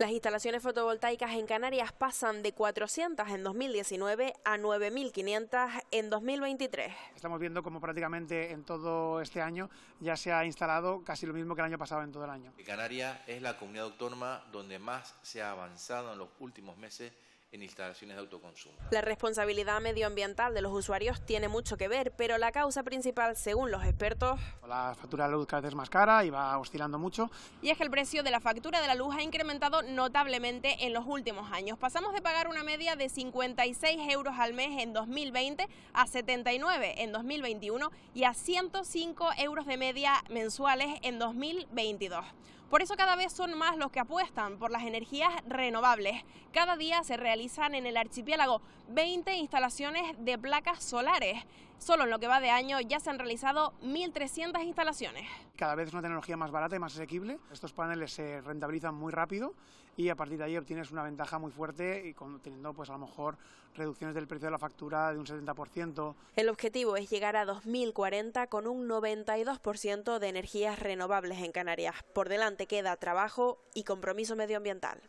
Las instalaciones fotovoltaicas en Canarias pasan de 400 en 2019 a 9.500 en 2023. Estamos viendo cómo prácticamente en todo este año ya se ha instalado casi lo mismo que el año pasado en todo el año. Canarias es la comunidad autónoma donde más se ha avanzado en los últimos meses en instalaciones de autoconsumo. La responsabilidad medioambiental de los usuarios tiene mucho que ver, pero la causa principal, según los expertos... La factura de la luz cada vez es más cara y va oscilando mucho. Y es que el precio de la factura de la luz ha incrementado notablemente en los últimos años. Pasamos de pagar una media de 56 euros al mes en 2020 a 79 en 2021 y a 105 euros de media mensuales en 2022. Por eso cada vez son más los que apuestan por las energías renovables. Cada día se realizan en el archipiélago 20 instalaciones de placas solares. Solo en lo que va de año ya se han realizado 1.300 instalaciones. Cada vez es una tecnología más barata y más asequible. Estos paneles se rentabilizan muy rápido y a partir de ahí obtienes una ventaja muy fuerte y con, teniendo pues a lo mejor reducciones del precio de la factura de un 70%. El objetivo es llegar a 2040 con un 92% de energías renovables en Canarias. Por delante queda trabajo y compromiso medioambiental.